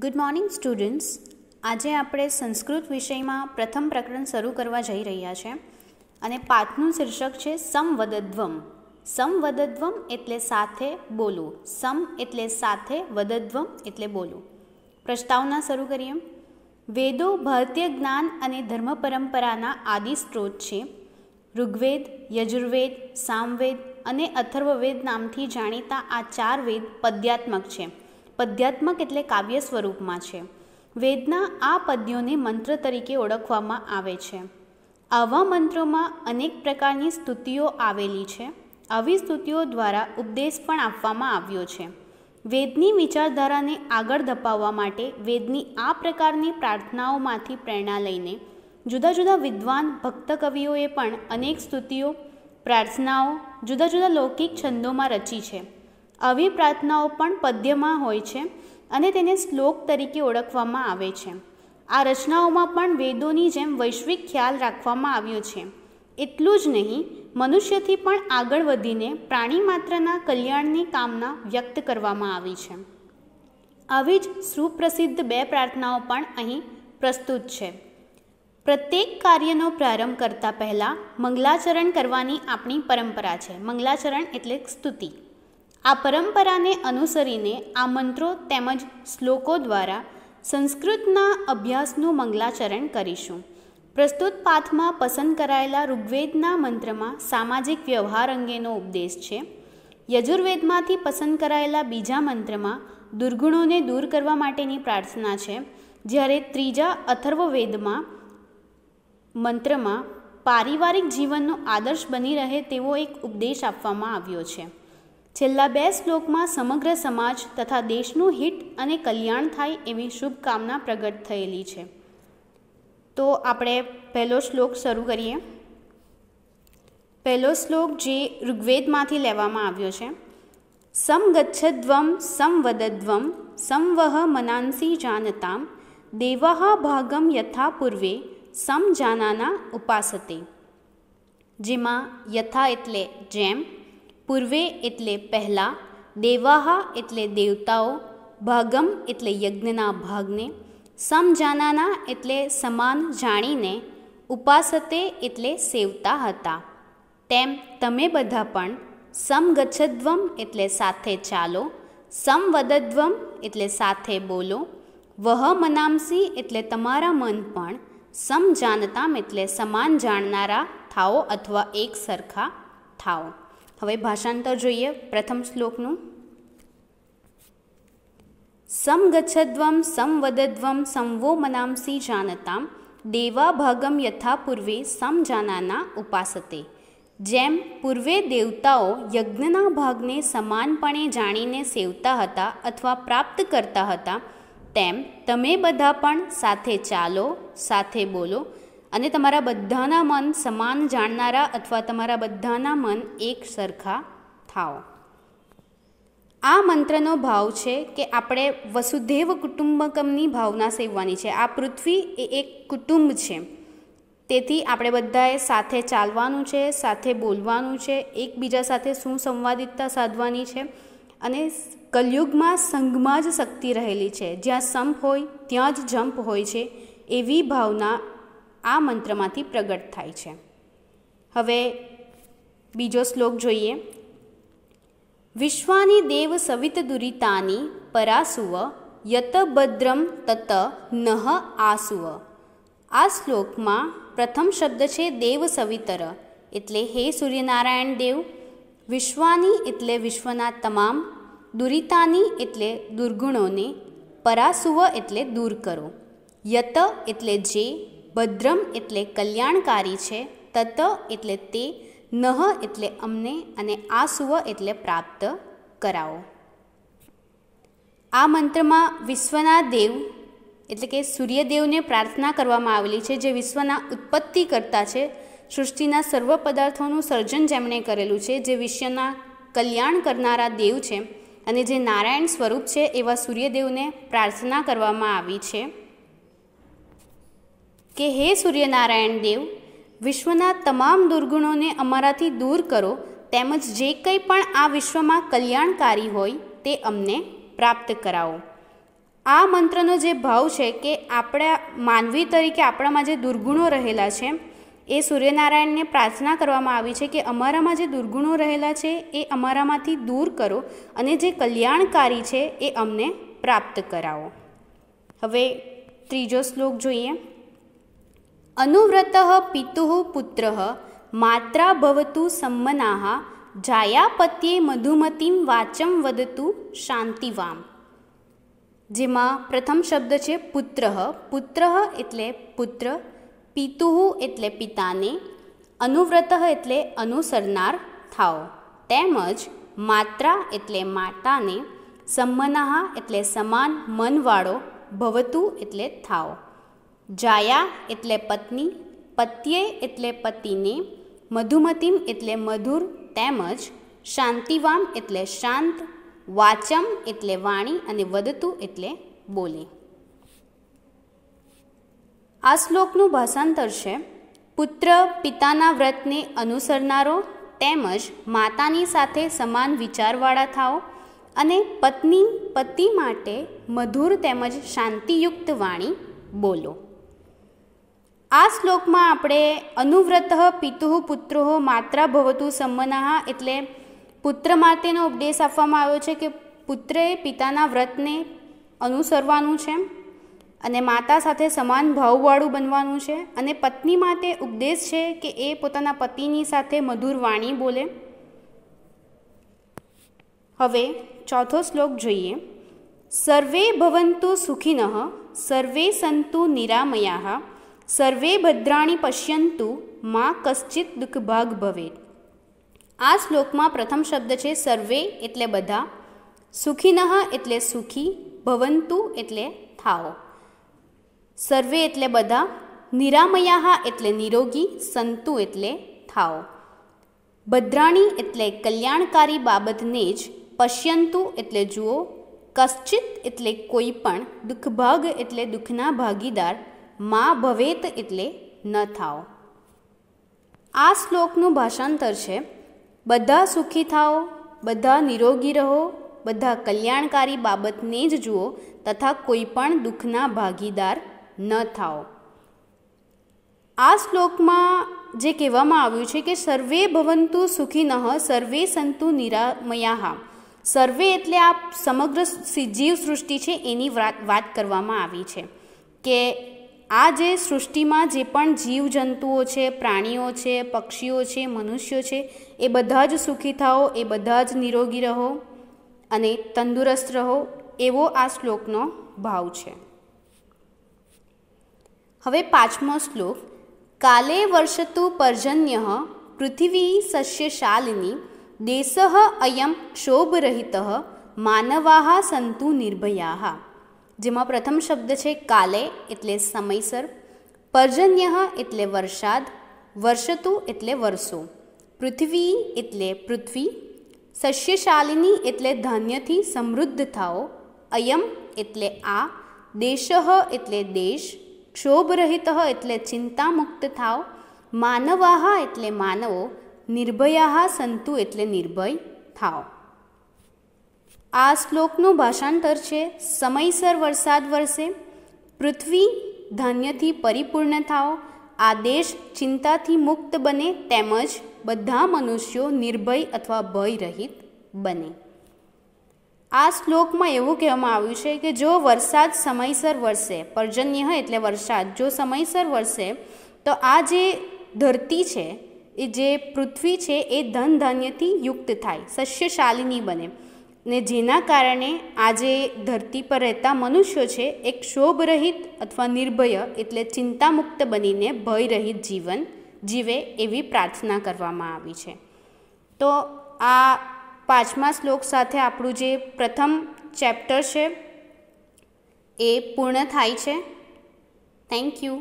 good morning students આજે આપણે સંસ્કૃત વિષયમાં પ્રથમ પ્રકરણ શરૂ કરવા જઈ રહ્યા છે અને પાઠનું શીર્ષક છે સમવદધ્વમ સમવદધ્વમ એટલે સાથે બોલવું સમ એટલે સાથે વદધ્વમ એટલે બોલવું પ્રસ્તાવના શરૂ કરીએ વેદો ભારતીય જ્ઞાન અને ધર્મ પરંપરાના આદિ સ્ત્રોત છે ઋગ્વેદ યજુર્વેદ સામવેદ અને અથર્વવેદ નામથી જાણીતા આ ચાર વેદ પદ્યાત્મક છે પદ્યાત્મક એટલે કાવ્ય સ્વરૂપમાં છે વેદના આ પદ્યોને મંત્ર તરીકે ઓળખવામાં આવે છે આવા મંત્રોમાં અનેક પ્રકારની સ્તુતિઓ આવેલી છે આવી સ્તુતિઓ દ્વારા ઉપદેશ પણ આપવામાં આવ્યો છે વેદની વિચારધારાને આગળ ધપાવવા માટે વેદની આ પ્રકારની પ્રાર્થનાઓમાંથી પ્રેરણા લઈને જુદા જુદા વિદ્વાન ભક્તકવિઓએ પણ અનેક સ્તુતિઓ પ્રાર્થનાઓ જુદા જુદા લૌકિક છંદોમાં રચી છે આવી પ્રાર્થનાઓ પણ પદ્યમાં હોય છે અને તેને શ્લોક તરીકે ઓળખવામાં આવે છે આ રચનાઓમાં પણ વેદોની જેમ વૈશ્વિક ખ્યાલ રાખવામાં આવ્યો છે એટલું જ નહીં મનુષ્યથી પણ આગળ વધીને પ્રાણી માત્રના કલ્યાણની કામના વ્યક્ત કરવામાં આવી છે આવી જ સુપ્રસિદ્ધ બે પ્રાર્થનાઓ પણ અહીં પ્રસ્તુત છે પ્રત્યેક કાર્યનો પ્રારંભ કરતાં પહેલાં મંગલાચરણ કરવાની આપણી પરંપરા છે મંગલાચરણ એટલે સ્તુતિ આ પરંપરાને અનુસરીને આ મંત્રો તેમજ શ્લોકો દ્વારા સંસ્કૃતના અભ્યાસનું મંગલાચરણ કરીશું પ્રસ્તુત પાઠમાં પસંદ કરાયેલા ઋગ્વેદના મંત્રમાં સામાજિક વ્યવહાર અંગેનો ઉપદેશ છે યજુર્વેદમાંથી પસંદ કરાયેલા બીજા મંત્રમાં દુર્ગુણોને દૂર કરવા માટેની પ્રાર્થના છે જ્યારે ત્રીજા અથર્વવેદમાં મંત્રમાં પારિવારિક જીવનનો આદર્શ બની રહે તેવો એક ઉપદેશ આપવામાં આવ્યો છે છેલ્લા બે શ્લોકમાં સમગ્ર સમાજ તથા દેશનું હિત અને કલ્યાણ થાય એવી શુભકામના પ્રગટ થયેલી છે તો આપણે પહેલો શ્લોક શરૂ કરીએ પહેલો શ્લોક જે ઋગ્વેદમાંથી લેવામાં આવ્યો છે સમગચ્છદ્વમ સંવદદ્વમ સંવહ મનાંસી જાનતામ દેવા ભાગમ યથા પૂર્વે સમજાનાના ઉપાસતે જેમાં યથા એટલે જેમ પૂર્વે એટલે પહેલાં દેવાહા એટલે દેવતાઓ ભાગમ એટલે યજ્ઞના ભાગને સમજાનાના એટલે સમાન જાણીને ઉપાસતે એટલે સેવતા હતા તેમ તમે બધા પણ સમગચ્છદ્વમ એટલે સાથે ચાલો સમવદદ્વમ એટલે સાથે બોલો વહ મનામસી એટલે તમારા મન પણ સમજાનતામ એટલે સમાન જાણનારા થાઓ અથવા એક સરખા થાઓ હવે ભાષાંતર જોઈએ પ્રથમ શ્લોકનું સમગચ્છદ્વમ સમવદધ્વમ સંવો મનાંસી જાનતામ દેવા ભાગમ યથા પૂર્વે જાનાના ઉપાસતે જેમ પૂર્વે દેવતાઓ યજ્ઞના ભાગને સમાનપણે જાણીને સેવતા હતા અથવા પ્રાપ્ત કરતા હતા તેમ તમે બધા પણ સાથે ચાલો સાથે બોલો અને તમારા બધાના મન સમાન જાણનારા અથવા તમારા બધાના મન એક સરખા થાઓ આ મંત્રનો ભાવ છે કે આપણે વસુધૈવ કુટુંબકમની ભાવના સેવવાની છે આ પૃથ્વી એ એક કુટુંબ છે તેથી આપણે બધાએ સાથે ચાલવાનું છે સાથે બોલવાનું છે એકબીજા સાથે શું સંવાદિતતા સાધવાની છે અને કલયુગમાં સંઘમાં જ શક્તિ રહેલી છે જ્યાં સંપ હોય ત્યાં જ જંપ હોય છે એવી ભાવના આ મંત્રમાંથી પ્રગટ થાય છે હવે બીજો શ્લોક જોઈએ વિશ્વાની દેવ સવિત દુરિતાની પરાસુવ યતભદ્રમ તત નહ આસુવ આ શ્લોકમાં પ્રથમ શબ્દ છે દેવ સવિતર એટલે હે સૂર્યનારાયણ દેવ વિશ્વાની એટલે વિશ્વના તમામ દુરિતાની એટલે દુર્ગુણોને પરાસુવ એટલે દૂર કરો યત એટલે જે ભદ્રમ એટલે કલ્યાણકારી છે તત એટલે તે નહ એટલે અમને અને આ સુવ એટલે પ્રાપ્ત કરાવો આ મંત્રમાં વિશ્વના દેવ એટલે કે સૂર્યદેવને પ્રાર્થના કરવામાં આવેલી છે જે વિશ્વના ઉત્પત્તિ કરતા છે સૃષ્ટિના સર્વ પદાર્થોનું સર્જન જેમણે કરેલું છે જે વિશ્વના કલ્યાણ કરનારા દેવ છે અને જે નારાયણ સ્વરૂપ છે એવા સૂર્યદેવને પ્રાર્થના કરવામાં આવી છે કે હે સૂર્યનારાયણ દેવ વિશ્વના તમામ દુર્ગુણોને અમારાથી દૂર કરો તેમજ જે કંઈ પણ આ વિશ્વમાં કલ્યાણકારી હોય તે અમને પ્રાપ્ત કરાવો આ મંત્રનો જે ભાવ છે કે આપણા માનવી તરીકે આપણામાં જે દુર્ગુણો રહેલા છે એ સૂર્યનારાયણને પ્રાર્થના કરવામાં આવી છે કે અમારામાં જે દુર્ગુણો રહેલા છે એ અમારામાંથી દૂર કરો અને જે કલ્યાણકારી છે એ અમને પ્રાપ્ત કરાવો હવે ત્રીજો શ્લોક જોઈએ અનુવ્રત પિતુ પુત્ર માત્રા ભવતુ સંમના જાયા પત્યે મધુમતીમ વાચમ વદતુ શાંતિવામ જેમાં પ્રથમ શબ્દ છે પુત્ર પુત્ર એટલે પુત્ર પિતુ એટલે પિતાને અનુવ્રત એટલે અનુસરનાર થાઓ તેમજ માત્રા એટલે માતાને સંમનાહ એટલે સમાન મનવાળો ભવતુ એટલે થાઓ જાયા એટલે પત્ની પત્યે એટલે પતિને મધુમતિમ એટલે મધુર તેમજ શાંતિવામ એટલે શાંત વાચમ એટલે વાણી અને વધતું એટલે બોલી આ શ્લોકનું ભાષાંતર છે પુત્ર પિતાના વ્રતને અનુસરનારો તેમજ માતાની સાથે સમાન વિચારવાળા થાઓ અને પત્ની પતિ માટે મધુર તેમજ શાંતિયુક્ત વાણી બોલો આ શ્લોકમાં આપણે અનુવ્રત પિતુ પુત્રો માત્રા ભવતુ સંમનાહ એટલે પુત્ર માતેનો ઉપદેશ આપવામાં આવ્યો છે કે પુત્રએ પિતાના વ્રતને અનુસરવાનું છે અને માતા સાથે સમાન ભાવવાળું બનવાનું છે અને પત્ની માટે ઉપદેશ છે કે એ પોતાના પતિની સાથે મધુર વાણી બોલે હવે ચોથો શ્લોક જોઈએ સર્વે ભવંતુ સુખિનઃ સર્વે સંતુ નિરામયા સર્વે ભદ્રાણી પશ્યંતુ માં કશ્ચિત દુઃખભાગ ભવેત આ શ્લોકમાં પ્રથમ શબ્દ છે સર્વે એટલે બધા સુખીનઃ એટલે સુખી ભવંતુ એટલે થાઓ સર્વે એટલે બધા નિરામયા એટલે નિરોગી સંતુ એટલે થાઓ ભદ્રાણી એટલે કલ્યાણકારી બાબતને જ પશ્યંતુ એટલે જુઓ કશ્ચિત એટલે કોઈ પણ દુઃખભાગ એટલે દુઃખના ભાગીદાર મા ભવેત એટલે ન થાઓ આ શ્લોકનું ભાષાંતર છે બધા સુખી થાઓ બધા નિરોગી રહો બધા કલ્યાણકારી બાબતને જ જુઓ તથા કોઈ પણ દુઃખના ભાગીદાર ન થાઓ આ શ્લોકમાં જે કહેવામાં આવ્યું છે કે સર્વે ભવંતુ સુખી નહ સર્વે સંતુ નિરામયાહ સર્વે એટલે આ સમગ્ર જીવ સૃષ્ટિ છે એની વાત કરવામાં આવી છે કે આ જે સૃષ્ટિમાં જે પણ જીવજંતુઓ છે પ્રાણીઓ છે પક્ષીઓ છે મનુષ્યો છે એ બધા જ સુખી થાઓ એ બધા જ નિરોગી રહો અને તંદુરસ્ત રહો એવો આ શ્લોકનો ભાવ છે હવે પાંચમો શ્લોક કાલે વર્ષતુ પર્જન્ય પૃથિવી સસ્યશાલિની દેશ અયમ ક્ષોભરહિત માનવા સંતુ નિર્ભયા જેમાં પ્રથમ શબ્દ છે કાલે એટલે સમયસર પર્જન્ય એટલે વરસાદ વર્ષતુ એટલે વર્ષો પૃથ્વી એટલે પૃથ્વી સસ્યશાલિની એટલે ધાન્યથી સમૃદ્ધ થાઓ અયમ એટલે આ દેશ એટલે દેશ ક્ષોભરહિત એટલે ચિંતામુક્ત થાઓ માનવાહ એટલે માનવો નિર્ભયા સંતુ એટલે નિર્ભય થાઓ આ શ્લોકનું ભાષાંતર છે સમયસર વરસાદ વરસે પૃથ્વી ધાન્યથી પરિપૂર્ણ થાઓ આ દેશ ચિંતાથી મુક્ત બને તેમજ બધા મનુષ્યો નિર્ભય અથવા ભય રહિત બને આ શ્લોકમાં એવું કહેવામાં આવ્યું છે કે જો વરસાદ સમયસર વરસે પર્જન્ય એટલે વરસાદ જો સમયસર વરસે તો આ જે ધરતી છે એ જે પૃથ્વી છે એ ધન ધાન્યથી યુક્ત થાય સસ્યશાલિની બને ને જેના કારણે આજે ધરતી પર રહેતા મનુષ્યો છે એક શોભરહિત અથવા નિર્ભય એટલે ચિંતામુક્ત બનીને ભયરહિત જીવન જીવે એવી પ્રાર્થના કરવામાં આવી છે તો આ પાંચમા શ્લોક સાથે આપણું જે પ્રથમ ચેપ્ટર છે એ પૂર્ણ થાય છે થેન્ક યુ